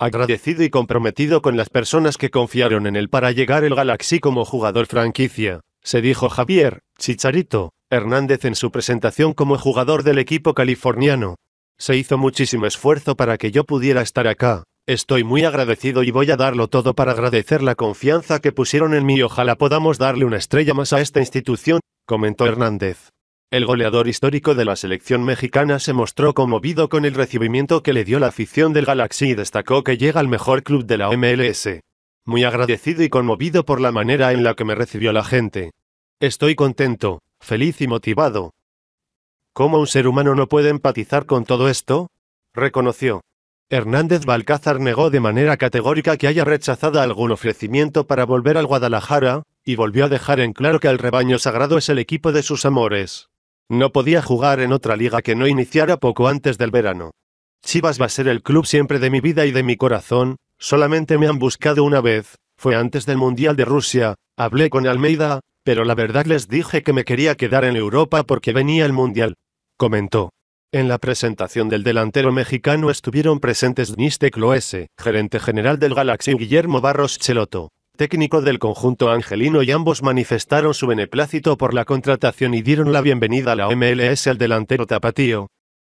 agradecido y comprometido con las personas que confiaron en él para llegar el Galaxy como jugador franquicia, se dijo Javier, Chicharito, Hernández en su presentación como jugador del equipo californiano. Se hizo muchísimo esfuerzo para que yo pudiera estar acá. Estoy muy agradecido y voy a darlo todo para agradecer la confianza que pusieron en mí ojalá podamos darle una estrella más a esta institución, comentó Hernández. El goleador histórico de la selección mexicana se mostró conmovido con el recibimiento que le dio la afición del Galaxy y destacó que llega al mejor club de la MLS. Muy agradecido y conmovido por la manera en la que me recibió la gente. Estoy contento, feliz y motivado. ¿Cómo un ser humano no puede empatizar con todo esto? reconoció. Hernández Balcázar negó de manera categórica que haya rechazado algún ofrecimiento para volver al Guadalajara, y volvió a dejar en claro que el rebaño sagrado es el equipo de sus amores. No podía jugar en otra liga que no iniciara poco antes del verano. Chivas va a ser el club siempre de mi vida y de mi corazón, solamente me han buscado una vez, fue antes del Mundial de Rusia, hablé con Almeida, pero la verdad les dije que me quería quedar en Europa porque venía el Mundial, comentó. En la presentación del delantero mexicano estuvieron presentes Niste Cloese, gerente general del Galaxy Guillermo Barros Cheloto, técnico del conjunto angelino y ambos manifestaron su beneplácito por la contratación y dieron la bienvenida a la MLS al delantero tapatío.